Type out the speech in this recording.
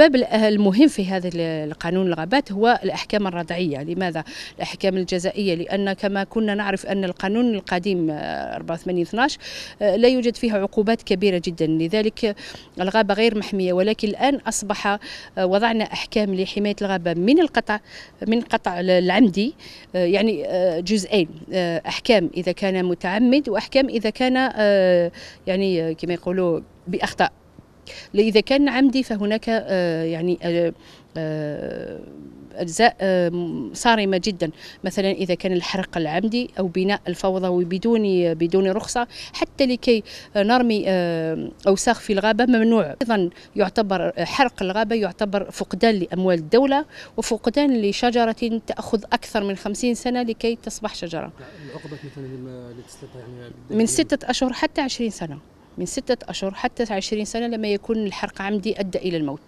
الباب المهم في هذا القانون الغابات هو الأحكام الرضعية لماذا الأحكام الجزائية لأن كما كنا نعرف أن القانون القديم 12 آه، آه، لا يوجد فيها عقوبات كبيرة جدا لذلك الغابة غير محمية ولكن الآن أصبح آه، وضعنا أحكام لحماية الغابة من القطع من قطع العمدي يعني جزئين أحكام إذا كان متعمد وأحكام إذا كان يعني كما يقولوا بأخطاء إذا كان عمدي فهناك آه، يعني آه، آه، أجزاء صارمة جدا مثلا إذا كان الحرق العمدي أو بناء الفوضوي بدون بدون رخصة حتى لكي نرمي أوساخ في الغابة ممنوع أيضا يعتبر حرق الغابة يعتبر فقدان لأموال الدولة وفقدان لشجرة تأخذ أكثر من خمسين سنة لكي تصبح شجرة يعني العقبة مثلا يعني، من ستة أشهر حتى عشرين سنة من ستة أشهر حتى 20 سنة لما يكون الحرق عمدي أدى إلى الموت